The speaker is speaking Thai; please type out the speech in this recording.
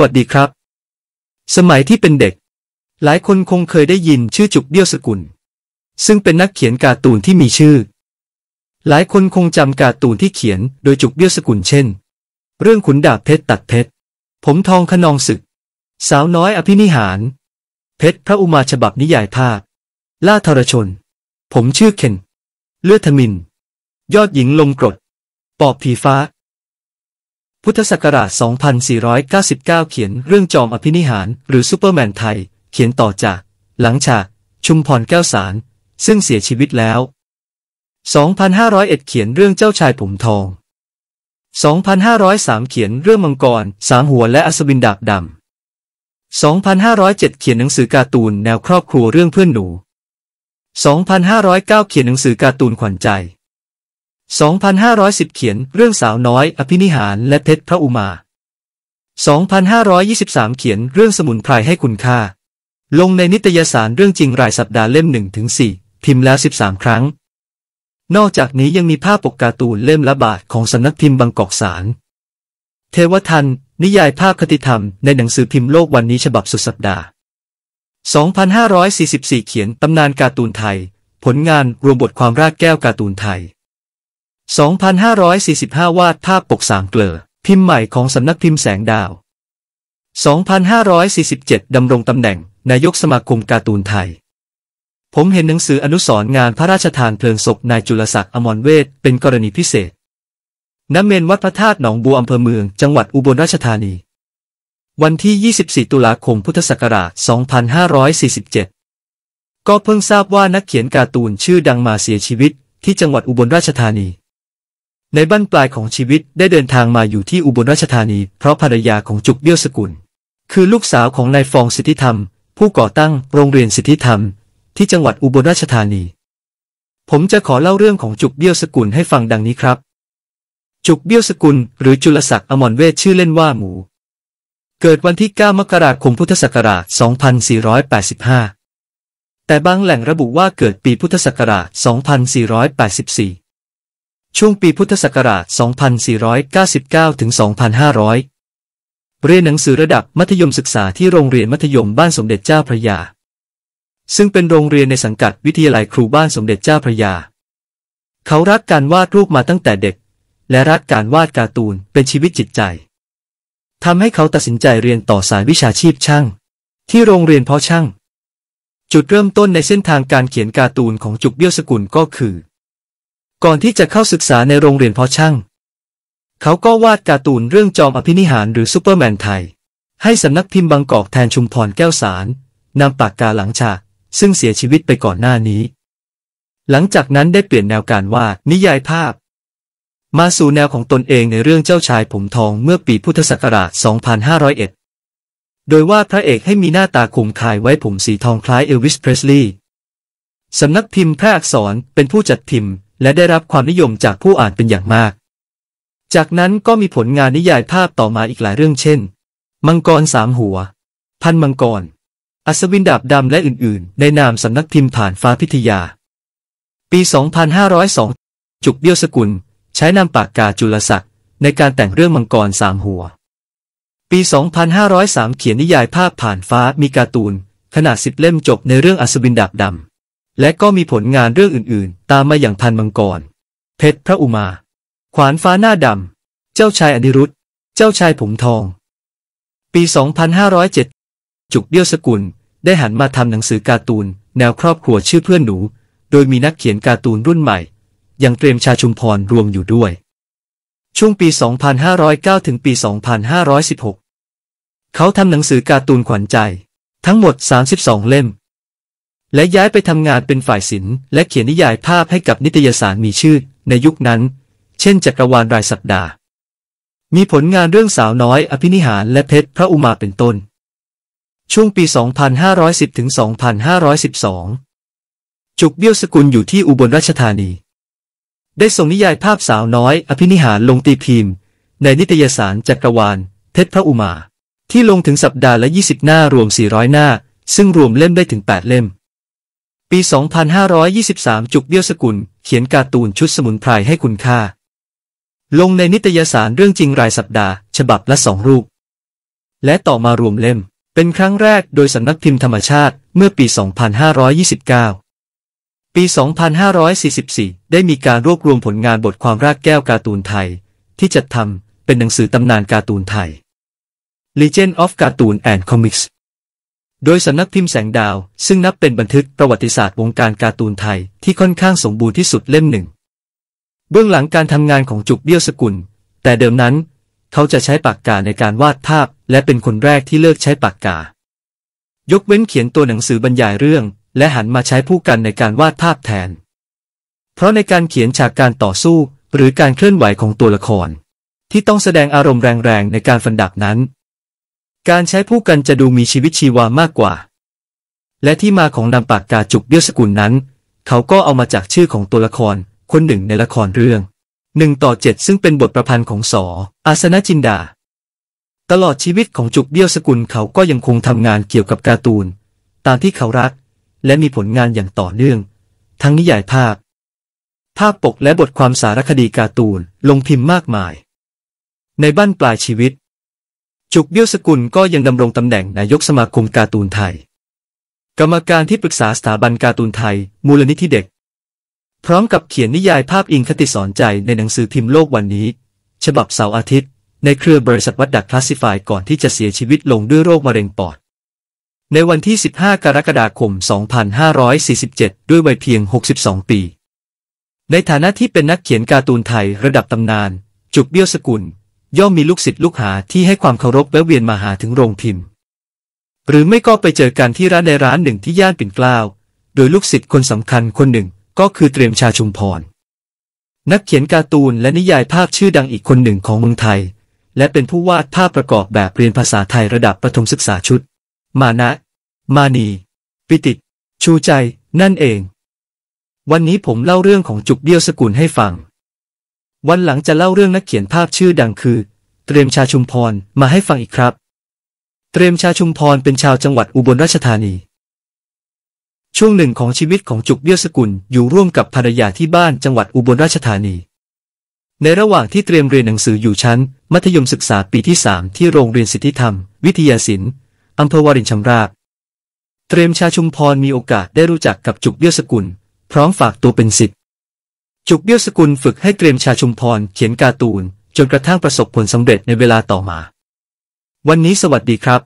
วัสดีครับ สมัยที่เป็นเด็ก หลายคนคงเคยได้ยินชื่อจุกเดียวสกุล ซึ่งเป็นนักเขียนการ์ตูนที่มีชื่อ หลายคนคงจำการ์ตูนที่เขียนโดยจุกเดียวสกุลเช่น เรื่องขุนดาบเพชรตัดเพชรผมทองขนองศึก สาวน้อยอภินิหาร เพชรพระอุมาฉบับนิยายภาคล่าทรชน ผมชื่อเคนเลือดทมิน ยอดหญิงลมกรด ปอบผีฟ้าพุทธศักราช 2499 เขียนเรื่องจอมอภินิหาร หรือซูเปอร์แมนไทย เขียนต่อจาก หลังฉากชุมพรแก้วสาร ซึ่งเสียชีวิตแล้ว 2501 เขียนเรื่องเจ้าชาย ผมทอง 2503 เขียนเรื่องมังกร สามหัวและอสบินดาบดำ 2507 เขียนหนังสือการ์ตูน แนวครอบครัวเรื่องเพื่อนหนู 2509 เขียนหนังสือการ์ตูน ขวัญใจ2510 เขียนเรื่องสาวน้อย อภินิหารและเพชรพระอุมา 2523 เขียนเรื่องสมุนไพรให้คุณค่า ลงในนิตยสารเรื่องจริงรายสัปดาห์เล่ม 1-4 พิมพ์แล้ว13 ครั้ง นอกจากนี้ยังมีภาพปกการ์ตูนเล่มละบาท ของสำนักพิมพ์บางกอกสาร เทวทันนิยายภาพคติธรรมในหนังสือพิมพ์โลกวันนี้ฉบับสุดสัปดาห์2544 เขียนตำนานการ์ตูนไทย ผลงานรวมบทความรากแก้วการ์ตูนไทย2545 วาดภาพปกสามเกลอพิมพ์ใหม่ของสำนักพิมพ์แสงดาว 2547ดำรงตำแหน่งนายกสมาคมการ์ตูนไทย ผมเห็นหนังสืออนุสร์งานพระราชทานเพลิงศพนายจุลศักดิ์อมรเวทเป็นกรณีพิเศษน้ำเมนวัดพระธาตุหนองบัวอำเภอเมือง จังหวัดอุบลราชธานี วันที่ 24 ตุลาคมพุทธศักราช 2547 ก็เพิ่งทราบว่านักเขียนการ์ตูนชื่อดังมาเสียชีวิต ที่จังหวัดอุบลราชธานีในบั้นปลายของชีวิตได้เดินทางมาอยู่ที่อุบลราชธานีเพราะภรรยาของจุกเบี้ยวสกุล คือลูกสาวของนายฟองสิทธิธรรม ผู้ก่อตั้งโรงเรียนสิทธิธรรม ที่จังหวัดอุบลราชธานี ผมจะขอเล่าเรื่องของจุกเบี้ยวสกุลให้ฟังดังนี้ครับ จุกเบี้ยวสกุลหรือจุลศักดิ์อมรเวชชื่อเล่นว่าหมูเกิดวันที่9มกราคมพุทธศักราช2485แต่บางแหล่งระบุว่าเกิดปีพุทธศักราช 2484ช่วงปีพุทธศักราช 2499 ถึง 2500 เรียนหนังสือระดับมัธยมศึกษาที่โรงเรียนมัธยมบ้านสมเด็จเจ้าพระยา ซึ่งเป็นโรงเรียนในสังกัดวิทยาลัยครูบ้านสมเด็จเจ้าพระยา เขารักการวาดรูปมาตั้งแต่เด็ก และรักการวาดการ์ตูนเป็นชีวิตจิตใจทำให้เขาตัดสินใจเรียนต่อสายวิชาชีพช่าง ที่โรงเรียนเพาะช่าง จุดเริ่มต้นในเส้นทางการเขียนการ์ตูนของจุกเบี้ยวสกุลก็คือก่อนที่จะเข้าศึกษาในโรงเรียนพอช่าง เขาก็วาดการ์ตูนเรื่องจอมอภินิหารหรือซูเปอร์แมนไทย ให้สำนักพิมพ์บางกอกแทนชุมพรแก้วสาร นำปากกาหลังฉาก ซึ่งเสียชีวิตไปก่อนหน้านี้ หลังจากนั้นได้เปลี่ยนแนวการวาดนิยายภาพ มาสู่แนวของตนเองในเรื่องเจ้าชายผมทองเมื่อปีพุทธศักราช2501โดยวาดพระเอกให้มีหน้าตาคมคายไว้ผมสีทองคล้ายเอลวิสเพรสลีย์สำนักพิมพ์แพร่อักษรเป็นผู้จัดพิมพ์และได้รับความนิยมจากผู้อ่านเป็นอย่างมาก จากนั้นก็มีผลงานนิยายภาพต่อมาอีกหลายเรื่องเช่น มังกรสามหัว พันมังกร อัศวินดาบดำและอื่นๆ ในนามสำนักพิมพ์ผ่านฟ้าพิทยา ปี 2502 จุกเดียวสกุล ใช้นามปากกาจุลศักดิ์ในการแต่งเรื่องมังกรสามหัว ปี 2503 เขียนนิยายภาพผ่านฟ้ามีการ์ตูนขนาดสิบเล่มจบในเรื่องอัศวินดาบดำและก็มีผลงานเรื่องอื่นๆ ตามมาอย่างทันมังกร เพชรพระอุมา ขวานฟ้าหน้าดำ เจ้าชายอนิรุตเจ้าชายผมทอง ปี 2507 จุกเดียวสกุล ได้หันมาทำหนังสือการ์ตูนแนวครอบครัวชื่อเพื่อนหนู โดยมีนักเขียนการ์ตูนรุ่นใหม่ ยังเตรียมชาชุมพรรวมอยู่ด้วย ช่วงปี 2509 ถึงปี 2516 เขาทำหนังสือการ์ตูนขวัญใจทั้งหมด 32 เล่มและย้ายไปทำงานเป็นฝ่ายศิลป์และเขียนนิยายภาพให้กับนิตยสารมีชื่อในยุคนั้น เช่น จักรวาลรายสัปดาห์ มีผลงานเรื่องสาวน้อยอภินิหารและเพชรพระอุมาเป็นต้น ช่วงปี 2510 ถึง 2512 จุกเบี้ยวสกุลอยู่ที่อุบลราชธานี ได้ส่งนิยายภาพสาวน้อยอภินิหารลงตีพิมพ์ ในนิตยสารจักรวาลเพชรพระอุมา ที่ลงถึงสัปดาห์ละ 20 หน้ารวม 400 หน้า ซึ่งรวมเล่มได้ถึง 8 เล่มปี 2523 จุกเบี้ยวสกุลเขียนการ์ตูนชุดสมุนไพรให้คุณค่า ลงในนิตยสารเรื่องจริงรายสัปดาห์ ฉบับละสองรูป และต่อมารวมเล่ม เป็นครั้งแรกโดยสำนักพิมพ์ธรรมชาติ เมื่อปี 2529 ปี 2544 ได้มีการรวบรวมผลงานบทความรากแก้วการ์ตูนไทย ที่จัดทำเป็นหนังสือตำนานการ์ตูนไทย Legend of Cartoon and Comics โดยสำนักพิมพ์แสงดาวซึ่งนับเป็นบันทึกประวัติศาสตร์วงการการ์ตูนไทยที่ค่อนข้างสมบูรณ์ที่สุดเล่มหนึ่ง เบื้องหลังการทำงานของจุกเบี้ยวสกุล แต่เดิมนั้น เขาจะใช้ปากกาในการวาดภาพและเป็นคนแรกที่เลิกใช้ปากกา ยกเว้นเขียนตัวหนังสือบรรยายเรื่อง และหันมาใช้ผู้กันในการวาดภาพแทน เพราะในการเขียนฉากการต่อสู้หรือการเคลื่อนไหวของตัวละคร ที่ต้องแสดงอารมณ์แรงๆในการฟันดาบนั้นการใช้ผู้กันจะดูมีชีวิตชีวามากกว่า และที่มาของนามปากกาจุกเบี้ยวสกุลนั้น เขาก็เอามาจากชื่อของตัวละครคนหนึ่งในละครเรื่องหนึ่งต่อเจ็ดซึ่งเป็นบทประพันธ์ของสออาสนะจินดา ตลอดชีวิตของจุกเบี้ยวสกุลเขาก็ยังคงทำงานเกี่ยวกับการ์ตูน ตามที่เขารัก และมีผลงานอย่างต่อเนื่อง ทั้งนิยายภาพ ภาพปกและบทความสารคดีการ์ตูนลงพิมพ์มากมาย ในบ้านปลายชีวิตจุกเบี้ยวสกุลก็ยังดำรงตำแหน่งนายกสมาคมการ์ตูนไทย กรรมการที่ปรึกษาสถาบันการ์ตูนไทย มูลนิธิเด็ก พร้อมกับเขียนนิยายภาพอิงคติสอนใจในหนังสือพิมพ์โลกวันนี้ ฉบับเสาร์อาทิตย์ ในเครือบริษัทวัดดักคลาสสิฟายก่อนที่จะเสียชีวิตลงด้วยโรคมะเร็งปอด ในวันที่ 15 กรกฎาคม 2547 ด้วยวัยเพียง 62 ปี ในฐานะที่เป็นนักเขียนการ์ตูนไทยระดับตำนาน จุกเบี้ยวสกุลย่อมมีลูกศิษย์ลูกหาที่ให้ความเคารพแวะเวียนมาหาถึงโรงพิมพ์ หรือไม่ก็ไปเจอกันที่ร้านในร้านหนึ่งที่ย่านปิ่นเกล้าโดยลูกศิษย์คนสำคัญคนหนึ่งก็คือเตรียมชาชุมพร นักเขียนการ์ตูนและนิยายภาพชื่อดังอีกคนหนึ่งของเมืองไทย และเป็นผู้วาดภาพประกอบแบบเรียนภาษาไทยระดับประถมศึกษาชุด มานะมานีปิติ ชูใจ นั่นเอง วันนี้ผมเล่าเรื่องของจุกเดียวสกุลให้ฟังวันหลังจะเล่าเรื่องนักเขียนภาพชื่อดังคือ เตรียมชาชุมพรมาให้ฟังอีกครับ เตรียมชาชุมพรเป็นชาวจังหวัดอุบลราชธานี ช่วงหนึ่งของชีวิตของจุกเบี้ยวสกุล อยู่ร่วมกับภรรยาที่บ้านจังหวัดอุบลราชธานี ในระหว่างที่เตรียมเรียนหนังสืออยู่ชั้น มัธยมศึกษาปีที่สามที่โรงเรียนสิทธิธรรม วิทยาศิลป์อำเภอวารินชำราบเตรียมชาชุมพรมีโอกาสได้รู้จักกับจุกเบี้ยวสกุลพร้อมฝากตัวเป็นสิทธิจุกเบี้ยวสกุลฝึกให้เตรียมชาชุมพรเขียนการ์ตูน จนกระทั่งประสบผลสำเร็จในเวลาต่อมา วันนี้สวัสดีครับ